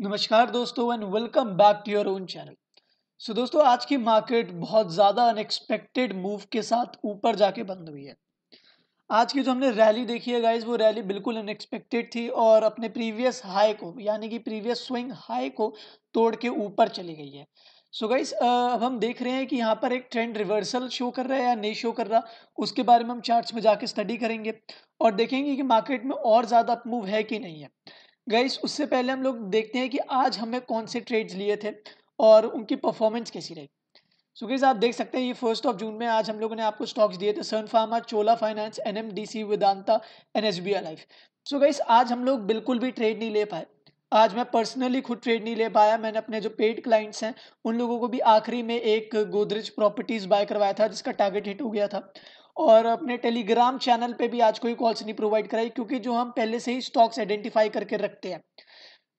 नमस्कार दोस्तों and welcome back to your own channel so दोस्तों आज की मार्केट बहुत ज़्यादा अनएक्सपेक्टेड मूव के साथ ऊपर जाके बंद हुई है आज की जो हमने रैली देखी है गाइज वो रैली बिल्कुल अनएक्सपेक्टेड थी और अपने प्रीवियस हाई को यानी कि प्रीवियस स्विंग हाई को तोड़ के ऊपर चली गई है सो so गाइज अब हम देख रहे हैं कि यहाँ पर एक ट्रेंड रिवर्सल शो कर रहा है या नहीं शो कर रहा उसके बारे में हम चार्ट्स में जाके स्टडी करेंगे और देखेंगे कि मार्केट में और ज़्यादा मूव है कि नहीं है गाइस उससे पहले हम लोग देखते हैं कि आज हमने कौन से ट्रेड्स लिए थे और उनकी परफॉर्मेंस कैसी रही सो so, गाइस आप देख सकते हैं ये फर्स्ट ऑफ जून में आज हम लोगों ने आपको स्टॉक्स दिए थे Sun Pharma Chola finance N M D C Vedanta N S B life so guys आज हम लोग बिल्कुल भी ट्रेड नहीं ले पाए आज मैं पर्सनली खुद ट्रेड नहीं ले पाया मैंने अपने जो पेड क्लाइंट्स हैं उन लोगों को भी आखिरी में एक गोदरेज प्रॉपर्टीज़ बाय करवाया था जिसका टारगेट हिट हो गया था और अपने टेलीग्राम चैनल पे भी आज कोई कॉल्स नहीं प्रोवाइड कराई क्योंकि जो हम पहले से ही स्टॉक्स आइडेंटिफाई करके रखते हैं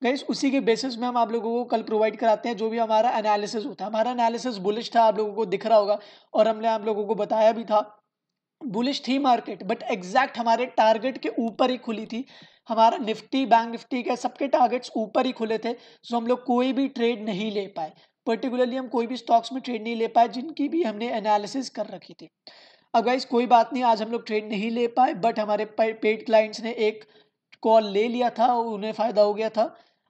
गैस उसी के बेसिस में हम आप लोगों को कल प्रोवाइड कराते हैं जो भी हमारा एनालिसिस होता है हमारा एनालिसिस बुलिश था आप लोगों को दिख रहा होगा और हमने आप लोगों को बताया भी था बुलिश थी मार्केट बट एग्जैक्ट हमारे टारगेट के ऊपर ही खुली थी हमारा निफ्टी बैंक निफ्टी के सबके टारगेट्स ऊपर ही खुले थे सो हम लोग कोई भी ट्रेड नहीं ले पाए पर्टिकुलरली हम कोई भी स्टॉक्स में ट्रेड नहीं ले पाए जिनकी भी हमने एनालिसिस कर रखी थी अगर कोई बात नहीं आज हम लोग ट्रेड नहीं ले पाए बट हमारे पेड क्लाइंट्स ने एक कॉल ले लिया था और उन्हें फ़ायदा हो गया था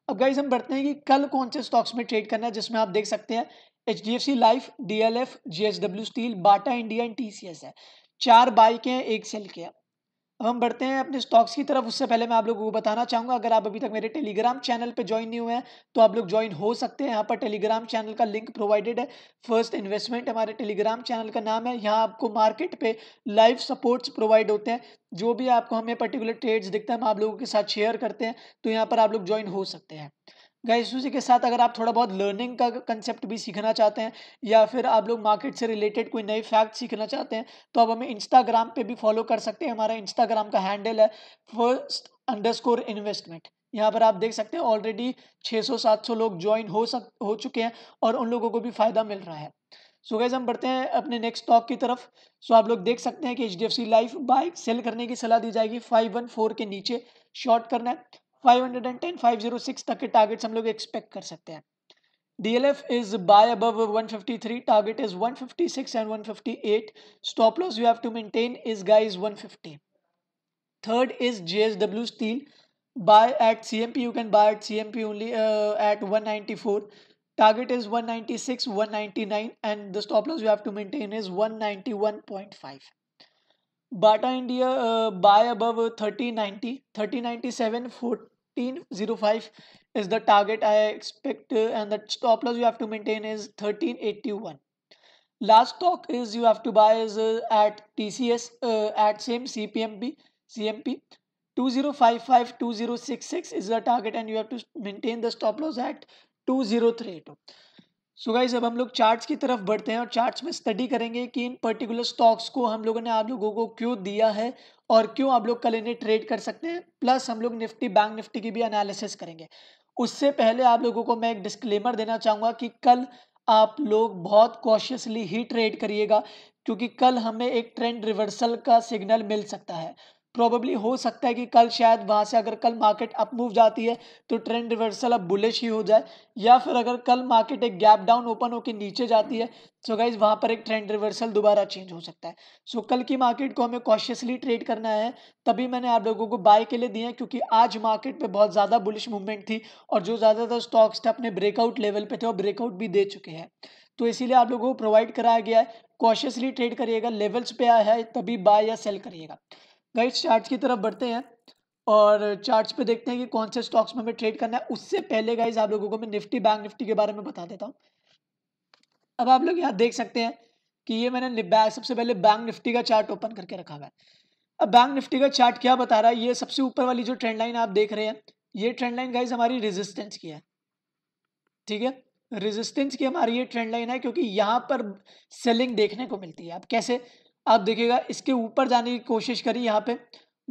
अब गाइज हम बढ़ते हैं कि कल कौन से स्टॉक्स में ट्रेड करना है जिसमें आप देख सकते हैं H D F C life D L F G H W steel Bata India and T C S है चार बाई के हैं एक सेल के हैं हम बढ़ते हैं अपने स्टॉक्स की तरफ उससे पहले मैं आप लोगों को बताना चाहूंगा अगर आप अभी तक मेरे टेलीग्राम चैनल पे ज्वाइन नहीं हुए हैं तो आप लोग ज्वाइन हो सकते हैं यहाँ पर टेलीग्राम चैनल का लिंक प्रोवाइडेड है फर्स्ट इन्वेस्टमेंट हमारे टेलीग्राम चैनल का नाम है यहाँ आपको मार्केट पे लाइव सपोर्ट्स प्रोवाइड होते हैं जो भी आपको हमें पर्टिकुलर ट्रेड्स दिखता है हम आप लोगों के साथ शेयर करते हैं तो यहाँ पर आप लोग ज्वाइन हो सकते हैं गाइस उसी के साथ अगर आप थोड़ा बहुत लर्निंग का कंसेप्ट भी सीखना चाहते हैं या फिर आप लोग मार्केट से रिलेटेड कोई नई फैक्ट सीखना चाहते हैं तो आप हमें इंस्टाग्राम पे भी फॉलो कर सकते हैं हमारा इंस्टाग्राम का हैंडल है फर्स्ट अंडरस्कोर इन्वेस्टमेंट यहाँ पर आप देख सकते हैं ऑलरेडी 600-700 लोग ज्वाइन हो सक हो चुके हैं और उन लोगों को भी फ़ायदा मिल रहा है सो so गैस हम बढ़ते हैं अपने नेक्स्ट स्टॉक की तरफ सो so आप लोग देख सकते हैं कि H D F C life buy sell करने की सलाह दी जाएगी 514 के नीचे शॉर्ट करना है 510 506 तक के टारगेट्स हम लोग एक्सपेक्ट कर सकते हैं DLF is buy above 153 target is 156 and 158 stop loss you have to maintain is guys 150 third is JSW steel buy at CMP you can buy at CMP only uh, at 194 target is 196 199 and the stop loss you have to maintain is 191.5 Bata India uh, buy above 3090, 3097, 1405 is the target I expect, uh, and the stop loss you have to maintain is 1381. Last stock is you have to buy is uh, at TCS uh, at same CPMP CMP 2055 2066 is the target, and you have to maintain the stop loss at two zero three eight. So guys अब हम लोग charts की तरफ बढ़ते हैं और charts में study करेंगे कि इन पर्टिकुलर स्टॉक्स को हम लोगों ने आप लोगों को क्यों दिया है और क्यों आप लोग कल इन्हें ट्रेड कर सकते हैं प्लस हम लोग निफ्टी बैंक निफ्टी की भी एनालिसिस करेंगे उससे पहले आप लोगों को मैं एक डिस्क्लेमर देना चाहूँगा कि कल आप लोग बहुत कॉशियसली ही ट्रेड करिएगा क्योंकि कल हमें एक ट्रेंड रिवर्सल का सिग्नल मिल सकता है प्रॉबली हो सकता है कि कल शायद वहाँ से अगर कल मार्केट अप मूव जाती है तो ट्रेंड रिवर्सल अब बुलिश ही हो जाए या फिर अगर कल मार्केट एक गैप डाउन ओपन होकर नीचे जाती है सो तो गाइज वहाँ पर एक ट्रेंड रिवर्सल दोबारा चेंज हो सकता है सो कल की मार्केट को हमें कॉशियसली ट्रेड करना है तभी मैंने आप लोगों को बाय के लिए दिए क्योंकि आज मार्केट पर बहुत ज़्यादा बुलिश मूवमेंट थी और जो ज़्यादातर स्टॉक्स थे अपने ब्रेकआउट लेवल पे थे और ब्रेकआउट भी दे चुके हैं तो इसीलिए आप लोगों को प्रोवाइड कराया गया है कॉशियसली ट्रेड करिएगा लेवल्स पे आया है तभी बाय या सेल करिएगा गाइस चार्ट्स की तरफ बढ़ते हैं और चार्ट्स पे देखते हैं कि कौन से स्टॉक्स में हमें ट्रेड करना है उससे पहले गाइज आप लोगों को मैं निफ्टी बैंक निफ्टी के बारे में बता देता हूँ अब आप लोग यहाँ देख सकते हैं कि ये मैंने सबसे पहले बैंक निफ्टी का चार्ट ओपन करके रखा हुआ है अब बैंक निफ्टी का चार्ट क्या बता रहा है ये सबसे ऊपर वाली जो ट्रेंड लाइन आप देख रहे हैं ये ट्रेंड लाइन गाइज हमारी रेजिस्टेंस की है ठीक है रेजिस्टेंस की हमारी ये ट्रेंड लाइन है क्योंकि यहाँ पर सेलिंग देखने को मिलती है अब कैसे आप देखिएगा इसके ऊपर जाने की कोशिश करी यहाँ पे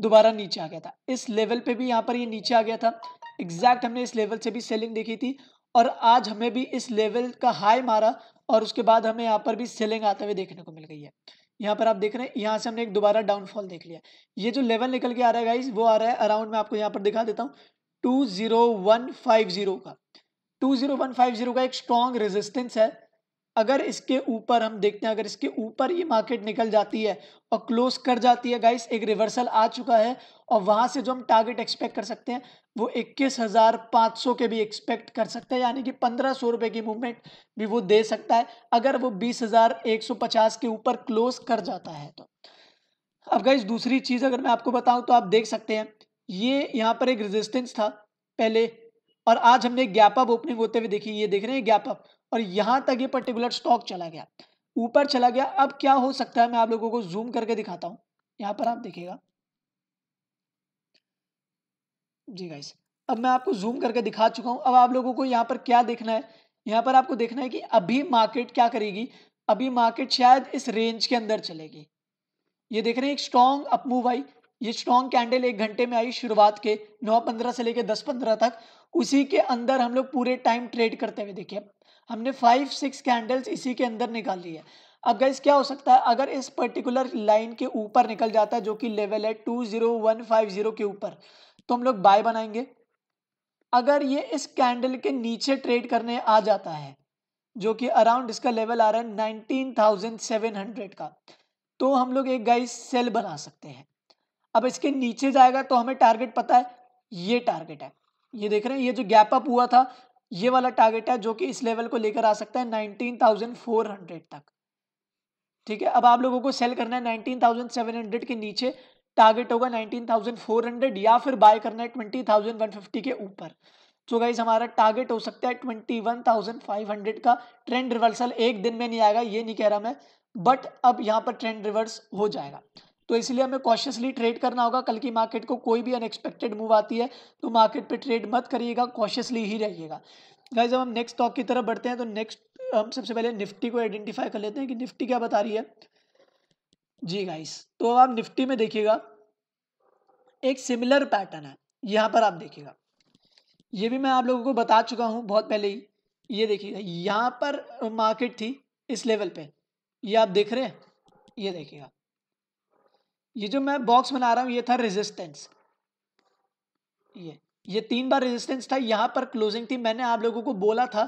दोबारा नीचे आ गया था इस लेवल पे भी यहाँ पर ये यह नीचे आ गया था एग्जैक्ट हमने इस लेवल से भी सेलिंग देखी थी और आज हमें भी इस लेवल का हाई मारा और उसके बाद हमें यहाँ पर भी सेलिंग आते हुए देखने को मिल गई है यहाँ पर आप देख रहे हैं यहाँ से हमने एक दोबारा डाउनफॉल देख लिया ये जो लेवल निकल के आ रहा है गाइज वो आ रहा है अराउंड में आपको यहाँ पर दिखा देता हूँ टू जीरो का टू जीरो जीरो का एक स्ट्रॉन्ग रेजिस्टेंस है अगर इसके ऊपर हम देखते हैं अगर इसके ऊपर ये मार्केट निकल जाती है और क्लोज कर जाती है गाइस एक रिवर्सल आ चुका है और वहाँ से जो हम टारगेट एक्सपेक्ट कर सकते हैं वो इक्कीस हज़ार पाँच सौ के भी एक्सपेक्ट कर सकते हैं यानी कि पंद्रह सौ रुपये की मूवमेंट भी वो दे सकता है अगर वो बीस हज़ार एक सौ पचास के ऊपर क्लोज कर जाता है तो अब गाइस दूसरी चीज़ अगर मैं आपको बताऊँ तो आप देख सकते हैं ये यहाँ पर एक रेजिस्टेंस था पहले और आज हमने गैप अप ओपनिंग होते हुए देखी ये देख रहे हैं गैप अप और यहाँ तक ये पर्टिकुलर स्टॉक चला गया ऊपर चला गया अब क्या हो सकता है मैं आप लोगों को जूम करके दिखाता हूँ यहाँ पर आप देखिएगा जी गाइस अब मैं आपको जूम करके दिखा चुका हूँ अब आप लोगों को यहाँ पर क्या देखना है यहाँ पर आपको देखना है कि अभी मार्केट क्या करेगी अभी मार्केट शायद इस रेंज के अंदर चलेगी ये देख रहे हैं एक स्ट्रॉन्ग अपमूव आई ये स्ट्रॉन्ग कैंडल एक घंटे में आई शुरुआत के नौ पंद्रह से लेकर दस पंद्रह तक उसी के अंदर हम लोग पूरे टाइम ट्रेड करते हुए देखिए हमने फाइव सिक्स कैंडल्स इसी के अंदर निकाली है अब गैस क्या हो सकता है अगर इस पर्टिकुलर लाइन के ऊपर निकल जाता है जो कि लेवल है two zero one five zero के ऊपर तो हम लोग बाय बनाएंगे अगर ये इस कैंडल के नीचे ट्रेड करने आ जाता है जो कि अराउंड इसका लेवल आ रहा है नाइनटीन थाउजेंड सेवन हंड्रेड का तो हम लोग एक गाइस सेल बना सकते हैं अब इसके नीचे जाएगा तो हमें टारगेट पता है ये टारगेट है ये देख रहे हैं ये जो गैप अप हुआ था ये वाला टारगेट है जो कि इस लेवल को लेकर आ सकता है नाइनटीन थाउजेंड फोर हंड्रेड तक ठीक है अब आप लोगों को सेल करना है नाइनटीन थाउजेंड सेवन हंड्रेड के नीचे टारगेट होगा नाइनटीन थाउजेंड फोर हंड्रेड या फिर बाय करना है ट्वेंटी थाउजेंड वन फिफ्टी के ऊपर तो गाइज हमारा टारगेट हो सकता है twenty one thousand five hundred का ट्रेंड रिवर्सल एक दिन में नहीं आएगा ये नहीं कह रहा मैं बट अब यहाँ पर ट्रेंड रिवर्स हो जाएगा तो इसलिए हमें कॉशियसली ट्रेड करना होगा कल की मार्केट को कोई भी अनएक्सपेक्टेड मूव आती है तो मार्केट पे ट्रेड मत करिएगा कॉशियसली ही रहिएगा गाइज जब हम नेक्स्ट स्टॉक की तरफ बढ़ते हैं तो नेक्स्ट हम सबसे पहले निफ्टी को आइडेंटिफाई कर लेते हैं कि निफ्टी क्या बता रही है जी गाइस तो आप निफ्टी में देखिएगा एक सिमिलर पैटर्न है यहाँ पर आप देखिएगा ये भी मैं आप लोगों को बता चुका हूँ बहुत पहले ही ये देखिएगा यहाँ पर मार्केट थी इस लेवल पे ये आप देख रहे हैं ये देखिएगा ये जो मैं बॉक्स बना रहा हूँ ये था रेजिस्टेंस ये ये तीन बार रेजिस्टेंस था यहाँ पर क्लोजिंग थी मैंने आप लोगों को बोला था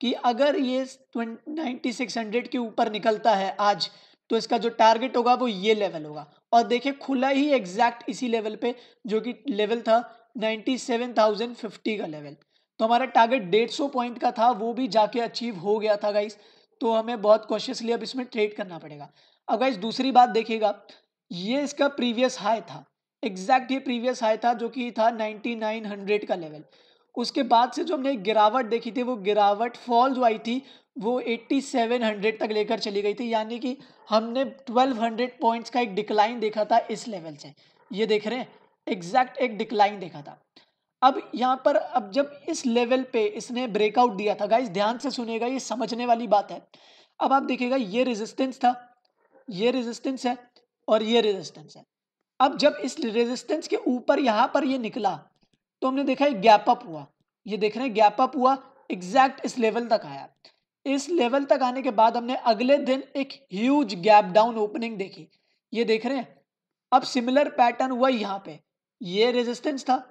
कि अगर ये नाइन्टी सिक्स हंड्रेड के ऊपर निकलता है आज तो इसका जो टारगेट होगा वो ये लेवल होगा और देखिए खुला ही एग्जैक्ट इसी लेवल पे जो कि लेवल था नाइन्टी सेवन थाउजेंड फिफ्टी का लेवल तो हमारा टारगेट डेढ़ सौ पॉइंट का था वो भी जाके अचीव हो गया था गाइस तो हमें बहुत कॉशियसली अब इसमें ट्रेड करना पड़ेगा अब गाइस दूसरी बात देखिएगा ये इसका प्रीवियस हाई था एग्जैक्ट ये प्रीवियस हाई था जो कि था 9900 का लेवल उसके बाद से जो हमने गिरावट देखी थी वो गिरावट फॉल जो आई थी वो 8700 तक लेकर चली गई थी यानी कि हमने 1200 पॉइंट्स का एक डिक्लाइन देखा था इस लेवल से ये देख रहे हैं एग्जैक्ट एक डिक्लाइन देखा था अब यहाँ पर अब जब इस लेवल पे इसने ब्रेकआउट दिया था गाइस ध्यान से सुनेगा ये समझने वाली बात है अब आप देखिएगा ये रेजिस्टेंस था ये रेजिस्टेंस है और ये रेजिस्टेंस है अब जब इस रेजिस्टेंस के ऊपर यहाँ पर ये निकला तो हमने देखा एक गैप अप हुआ ये देख रहे हैं गैप अप हुआ एग्जैक्ट इस लेवल तक आया इस लेवल तक आने के बाद हमने अगले दिन एक ह्यूज गैप डाउन ओपनिंग देखी ये देख रहे हैं अब सिमिलर पैटर्न हुआ यहाँ पे ये रेजिस्टेंस था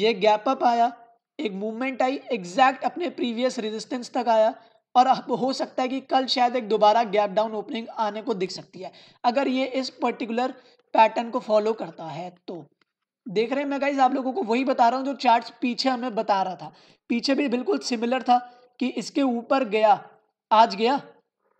ये गैप अप आया एक मूवमेंट आई एग्जैक्ट अपने प्रीवियस रेजिस्टेंस तक आया और हो सकता है कि कल शायद एक दोबारा गैप डाउन ओपनिंग आने को दिख सकती है अगर ये इस पर्टिकुलर पैटर्न को फॉलो करता है तो देख रहे हैं मैं गाइज आप लोगों को वही बता रहा हूँ जो चार्ट्स पीछे हमें बता रहा था पीछे भी बिल्कुल सिमिलर था कि इसके ऊपर गया आज गया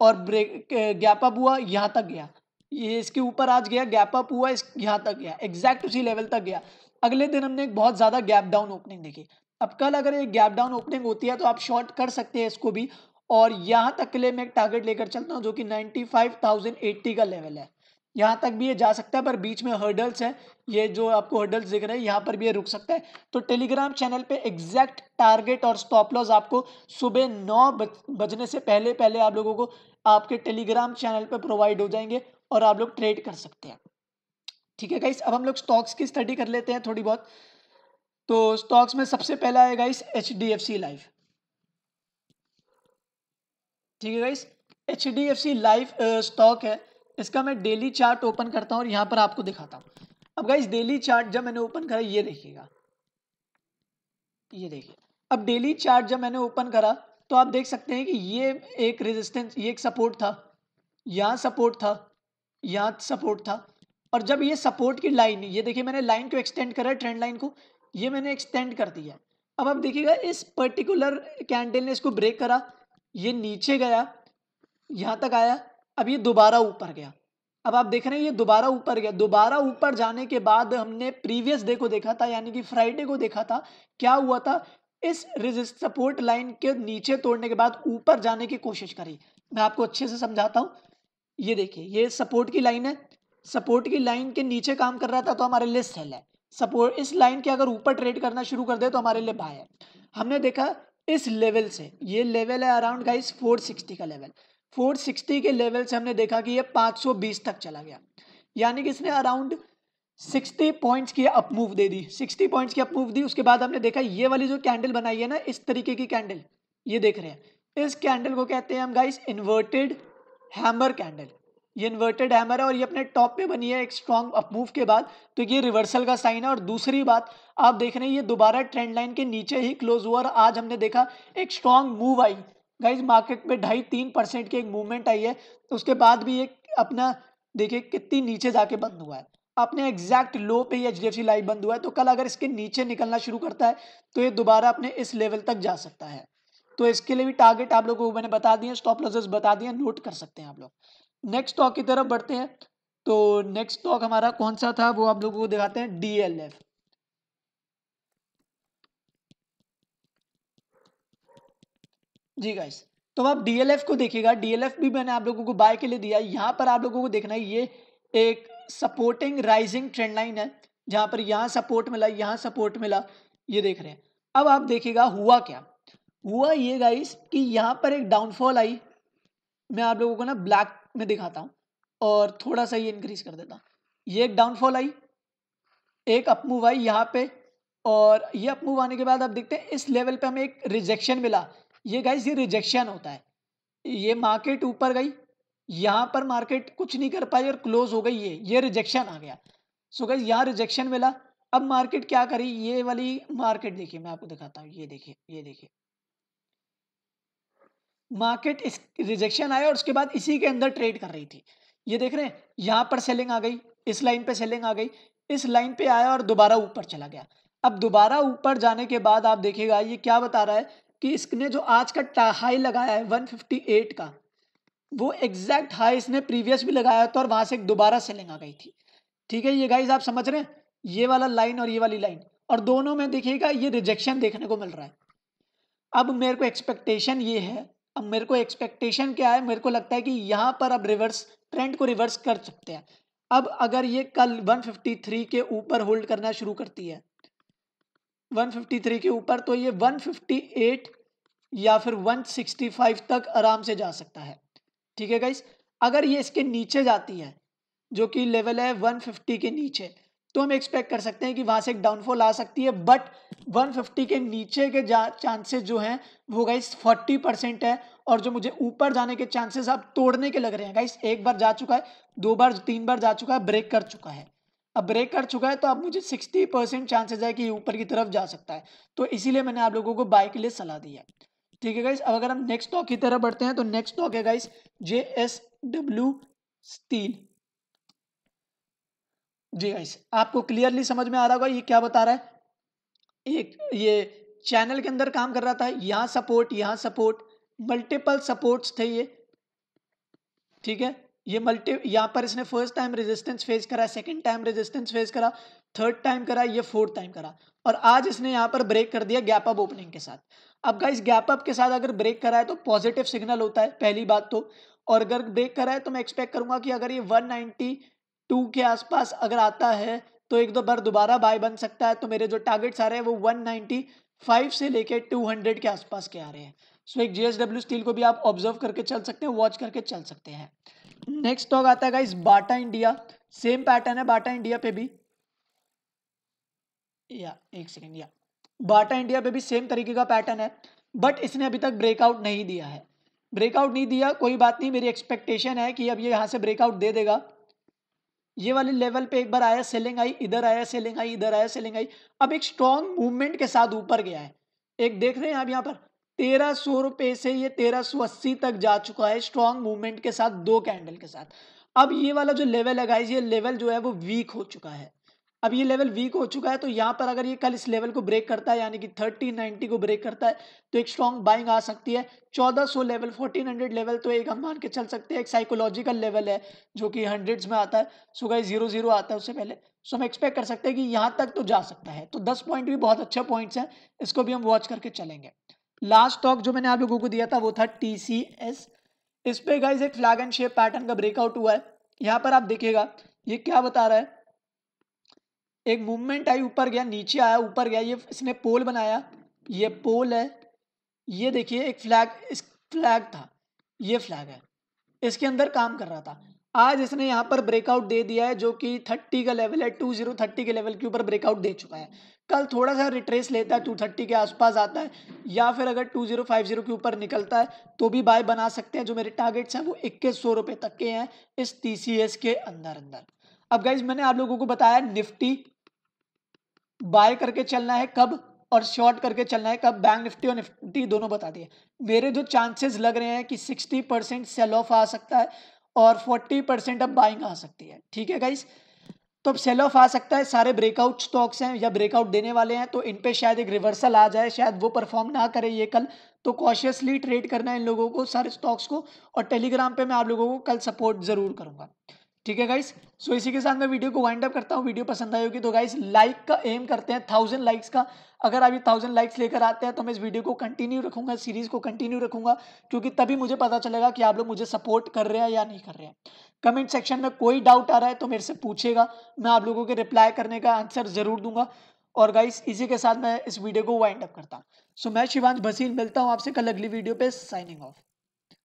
और ब्रेक गैप अप हुआ यहाँ तक गया ये इसके ऊपर आज गया गैप अप हुआ इस यहाँ तक गया एग्जैक्ट उसी लेवल तक गया अगले दिन हमने एक बहुत ज़्यादा गैप डाउन ओपनिंग देखी अब कल अगर ये गैप डाउन ओपनिंग होती है तो आप शॉर्ट कर सकते हैं इसको भी और यहाँ तक के लिए मैं एक टारगेट लेकर चलता हूँ जो कि 95,080 का लेवल है यहाँ तक भी ये जा सकता है पर बीच में हर्डल्स है ये जो आपको हर्डल्स दिख रहे हैं यहाँ पर भी ये रुक सकता है तो टेलीग्राम चैनल पे एग्जैक्ट टारगेट और स्टॉप लॉस आपको सुबह नौ बजने से पहले पहले आप लोगों को आपके टेलीग्राम चैनल पर प्रोवाइड हो जाएंगे और आप लोग ट्रेड कर सकते हैं ठीक है गाइस अब हम लोग स्टॉक्स की स्टडी कर लेते हैं थोड़ी बहुत तो स्टॉक्स में सबसे पहला है guys H D F C life ठीक है guys H D F C life stock है इसका मैं डेली चार्ट ओपन करता हूँ और यहाँ पर आपको दिखाता हूँ अब गाइस डेली चार्ट जब मैंने ओपन करा ये देखिएगा ये देखिए अब डेली चार्ट जब मैंने ओपन करा तो आप देख सकते हैं कि ये एक रेजिस्टेंस ये एक सपोर्ट था यहाँ सपोर्ट था यहाँ सपोर्ट था और जब ये सपोर्ट की लाइन ये देखिए मैंने लाइन को एक्सटेंड करा ट्रेंड लाइन को ये मैंने एक्सटेंड कर दिया अब आप देखिएगा इस पर्टिकुलर कैंडल ने इसको ब्रेक करा ये नीचे गया यहां तक आया अब ये दोबारा ऊपर गया अब आप देख रहे हैं ये दोबारा ऊपर गया दोबारा ऊपर जाने के बाद हमने प्रीवियस डे को देखा था यानी कि फ्राइडे को देखा था क्या हुआ था इस रेजिस्ट सपोर्ट लाइन के नीचे तोड़ने के बाद ऊपर जाने की कोशिश करी मैं आपको अच्छे से समझाता हूँ ये देखिए ये सपोर्ट की लाइन है सपोर्ट की लाइन के नीचे काम कर रहा था तो हमारे लिए सेल है सपोर्ट इस लाइन के अगर ऊपर ट्रेड करना शुरू कर दे तो हमारे लिए बाय है हमने देखा इस लेवल से ये लेवल है अराउंड गाइस 460 का लेवल 460 के लेवल से हमने देखा कि ये 520 तक चला गया यानी कि इसने अराउंड 60 पॉइंट्स की अपमूव दे दी 60 पॉइंट्स की अपमूव दी उसके बाद हमने देखा ये वाली जो कैंडल बनाई है ना इस तरीके की कैंडल ये देख रहे हैं इस कैंडल को कहते हैं हम गाइस इन्वर्टेड हैमर कैंडल ये इन्वर्टेड हैमर है और ये अपने टॉप पे बनी है एक स्ट्रॉन्ग अपमूव के बाद तो ये रिवर्सल का साइन है और दूसरी बात आप देख रहे हैं ये दोबारा ट्रेंड लाइन के नीचे ही क्लोज हुआ और आज हमने देखा एक स्ट्रॉन्ग मूव आई गाइज मार्केट में ढाई तीन परसेंट की एक मूवमेंट आई है उसके बाद भी ये अपना देखिए कितनी नीचे जाके बंद हुआ है अपने एग्जैक्ट लो पे ही H D F C life बंद हुआ है तो कल अगर इसके नीचे निकलना शुरू करता है तो ये दोबारा अपने इस लेवल तक जा सकता है तो इसके लिए भी टारगेट आप लोगों को मैंने बता दिए स्टॉप लॉसेस बता दिए नोट कर सकते हैं आप लोग नेक्स्ट स्टॉक की तरफ बढ़ते हैं तो नेक्स्ट स्टॉक हमारा कौन सा था वो आप लोगों को दिखाते हैं डीएलएफ जी गाइस तो आप डीएलएफ को देखिएगा डीएलएफ भी मैंने आप लोगों को बाय के लिए दिया यहां पर आप लोगों को देखना है ये एक सपोर्टिंग राइजिंग ट्रेंड लाइन है जहां पर यहां सपोर्ट मिला यहाँ सपोर्ट मिला ये देख रहे हैं अब आप देखिएगा हुआ क्या हुआ ये गाइस कि यहां पर एक डाउनफॉल आई मैं आप लोगों को ना ब्लैक में दिखाता हूँ और थोड़ा सा ये इंक्रीज कर देता हूँ ये एक डाउनफॉल आई एक अपमूव आई यहाँ पे और ये अपमूव आने के बाद आप देखते हैं इस लेवल पे हमें एक रिजेक्शन मिला ये गाइस ये रिजेक्शन होता है ये मार्केट ऊपर गई यहाँ पर मार्केट कुछ नहीं कर पाई और क्लोज हो गई ये ये रिजेक्शन आ गया सो गाइज यहाँ रिजेक्शन मिला अब मार्केट क्या करी ये वाली मार्केट देखिए मैं आपको दिखाता हूँ ये देखिए ये देखिए मार्केट इस रिजेक्शन आया और उसके बाद इसी के अंदर ट्रेड कर रही थी ये देख रहे हैं यहाँ पर सेलिंग आ गई इस लाइन पे सेलिंग आ गई इस लाइन पे आया और दोबारा ऊपर चला गया अब दोबारा ऊपर जाने के बाद आप देखेगा ये क्या बता रहा है कि इसने जो आज का हाई लगाया है वन का वो एग्जैक्ट हाई इसने प्रीवियस भी लगाया था और वहां से दोबारा सेलिंग आ गई थी ठीक है ये गाइज आप समझ रहे हैं ये वाला लाइन और ये वाली लाइन और दोनों में देखिएगा ये रिजेक्शन देखने को मिल रहा है अब मेरे को एक्सपेक्टेशन ये है अब मेरे को एक्सपेक्टेशन क्या है मेरे को लगता है कि यहाँ पर अब रिवर्स ट्रेंड को रिवर्स कर सकते हैं अब अगर ये कल 153 के ऊपर होल्ड करना शुरू करती है 153 के ऊपर तो ये 158 या फिर 165 तक आराम से जा सकता है ठीक है गाइस अगर ये इसके नीचे जाती है जो कि लेवल है 150 के नीचे तो हम एक्सपेक्ट कर सकते हैं कि वहां से एक डाउनफॉल आ सकती है बट 150 के नीचे के चांसेस जो हैं वो गाइस 40 परसेंट है और जो मुझे ऊपर जाने के चांसेस अब तोड़ने के लग रहे हैं गाइस एक बार जा चुका है दो बार तीन बार जा चुका है ब्रेक कर चुका है अब ब्रेक कर चुका है तो अब मुझे 60 परसेंट चांसेज है कि ऊपर की तरफ जा सकता है तो इसीलिए मैंने आप लोगों को बाय के लिए सलाह दी है ठीक है गाइस अब अगर हम नेक्स्ट स्टॉक की तरफ बढ़ते हैं तो नेक्स्ट स्टॉक है guys J S W steel जी गाइस आपको क्लियरली समझ में आ रहा होगा ये क्या बता रहा है एक ये चैनल के अंदर काम कर रहा था यहाँ सपोर्ट यहाँ सपोर्ट मल्टीपल सपोर्ट्स थे ये ठीक है ये मल्टी यहाँ पर इसने फर्स्ट टाइम रेजिस्टेंस फेस करा सेकंड टाइम रेजिस्टेंस फेस करा थर्ड टाइम करा ये फोर्थ टाइम करा और आज इसने यहाँ पर ब्रेक कर दिया गैप अप ओपनिंग के साथ अब गाइस गैप अप के साथ अगर ब्रेक करा है तो पॉजिटिव सिग्नल होता है पहली बात तो और अगर ब्रेक करा है तो मैं एक्सपेक्ट करूंगा कि अगर ये 190 टू के आसपास अगर आता है तो एक दो बार दोबारा बाय बन सकता है तो मेरे जो टारगेट्स आ रहे हैं वो वन नाइनटी फाइव से लेके टू हंड्रेड के आसपास के आ रहे हैं सो so, एक जीएसडब्ल्यू स्टील को भी आप ऑब्जर्व करके चल सकते हैं वॉच करके चल सकते हैं नेक्स्ट स्टॉक आता है इस बाटा इंडिया सेम पैटर्न है बाटा इंडिया पे भी या एक सेकेंड या बाटा इंडिया पे भी सेम तरीके का पैटर्न है बट इसने अभी तक ब्रेकआउट नहीं दिया है ब्रेकआउट नहीं दिया कोई बात नहीं मेरी एक्सपेक्टेशन है कि अब ये यहाँ से ब्रेकआउट दे देगा ये वाले लेवल पे एक बार आया सेलिंग आई इधर आया सेलिंग आई इधर आया सेलिंग आई अब एक स्ट्रॉन्ग मूवमेंट के साथ ऊपर गया है एक देख रहे हैं आप यहाँ पर तेरह सौ रुपए से ये तेरह सौ अस्सी तक जा चुका है स्ट्रॉन्ग मूवमेंट के साथ दो कैंडल के साथ अब ये वाला जो लेवल है ये लेवल जो है वो वीक हो चुका है अब ये लेवल वीक हो चुका है तो यहाँ पर अगर ये कल इस लेवल को ब्रेक करता है यानी कि 1390 को ब्रेक करता है तो एक स्ट्रॉन्ग बाइंग आ सकती है 1400 लेवल 1400 लेवल तो एक हम मान के चल सकते हैं एक साइकोलॉजिकल लेवल है जो कि हंड्रेड्स में आता है सो गाइस जीरो जीरो आता है उससे पहले सो हम एक्सपेक्ट कर सकते हैं कि यहाँ तक तो जा सकता है तो दस पॉइंट भी बहुत अच्छे पॉइंट्स हैं इसको भी हम वॉच करके चलेंगे लास्ट स्टॉक जो मैंने आप लोगों को दिया था वो था टी इस पर गाइज एक फ्लैग एंड शेप पैटर्न का ब्रेकआउट हुआ है यहाँ पर आप देखिएगा ये क्या बता रहा है एक मूवमेंट आई ऊपर गया नीचे आया ऊपर गया ये इसने पोल बनाया ये पोल है ये देखिए एक फ्लैग इस फ्लैग था ये फ्लैग है इसके अंदर काम कर रहा था आज इसने यहाँ पर ब्रेकआउट दे दिया है जो कि थर्टी का लेवल है टू जीरो थर्टी के लेवल के ऊपर ब्रेकआउट दे चुका है कल थोड़ा सा रिट्रेस लेता है टू थर्टी के आसपास आता है या फिर अगर टू जीरो फाइव जीरो के ऊपर निकलता है तो भी बाय बना सकते हैं जो मेरे टारगेट्स हैं वो इक्कीस सौ रुपये तक के हैं इस टी के अंदर अंदर अब गाइज मैंने आप लोगों को बताया निफ्टी बाय करके चलना है कब और शॉर्ट करके चलना है कब बैंक निफ्टी और निफ्टी दोनों बता दिए मेरे जो चांसेस लग रहे हैं कि सिक्सटी परसेंट सेल ऑफ आ सकता है और फोर्टी परसेंट अब बाइंग आ सकती है ठीक है गाइस तो अब सेल ऑफ आ सकता है सारे ब्रेकआउट स्टॉक्स हैं या ब्रेकआउट देने वाले हैं तो इन पे शायद एक रिवर्सल आ जाए शायद वो परफॉर्म ना करे ये कल तो कॉशियसली ट्रेड करना है इन लोगों को सारे स्टॉक्स को और टेलीग्राम पे मैं आप लोगों को कल सपोर्ट ज़रूर करूँगा ठीक है गाइस सो so, इसी के साथ मैं वीडियो को वाइंड अप करता हूँ वीडियो पसंद आई होगी तो गाइस लाइक का एम करते हैं थाउजेंड लाइक्स का अगर आप ये थाउजेंड लाइक्स लेकर आते हैं तो मैं इस वीडियो को कंटिन्यू रखूंगा सीरीज को कंटिन्यू रखूंगा क्योंकि तभी मुझे पता चलेगा कि आप लोग मुझे सपोर्ट कर रहे हैं या नहीं कर रहे हैं कमेंट सेक्शन में कोई डाउट आ रहा है तो मेरे से पूछेगा मैं आप लोगों के रिप्लाई करने का आंसर जरूर दूंगा और गाइस इसी के साथ मैं इस वीडियो को वाइंड अप करता हूँ सो मैं शिवांश भसीन मिलता हूँ आपसे कल अगली वीडियो पे साइनिंग ऑफ